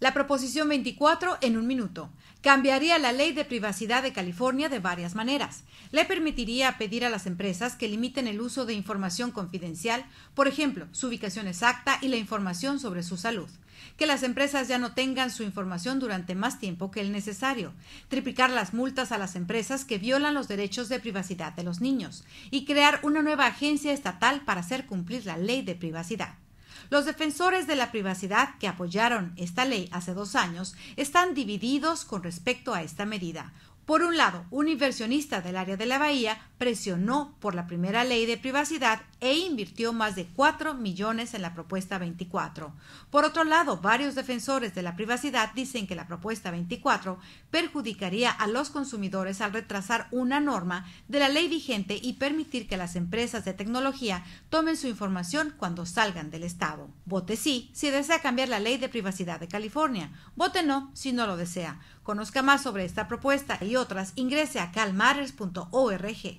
La proposición 24 en un minuto cambiaría la ley de privacidad de California de varias maneras. Le permitiría pedir a las empresas que limiten el uso de información confidencial, por ejemplo, su ubicación exacta y la información sobre su salud. Que las empresas ya no tengan su información durante más tiempo que el necesario. Triplicar las multas a las empresas que violan los derechos de privacidad de los niños. Y crear una nueva agencia estatal para hacer cumplir la ley de privacidad. Los defensores de la privacidad que apoyaron esta ley hace dos años están divididos con respecto a esta medida. Por un lado, un inversionista del área de la bahía presionó por la primera ley de privacidad e invirtió más de 4 millones en la propuesta 24. Por otro lado, varios defensores de la privacidad dicen que la propuesta 24 perjudicaría a los consumidores al retrasar una norma de la ley vigente y permitir que las empresas de tecnología tomen su información cuando salgan del Estado. Vote sí si desea cambiar la ley de privacidad de California. Vote no si no lo desea. Conozca más sobre esta propuesta y otras, ingrese a calmatters.org.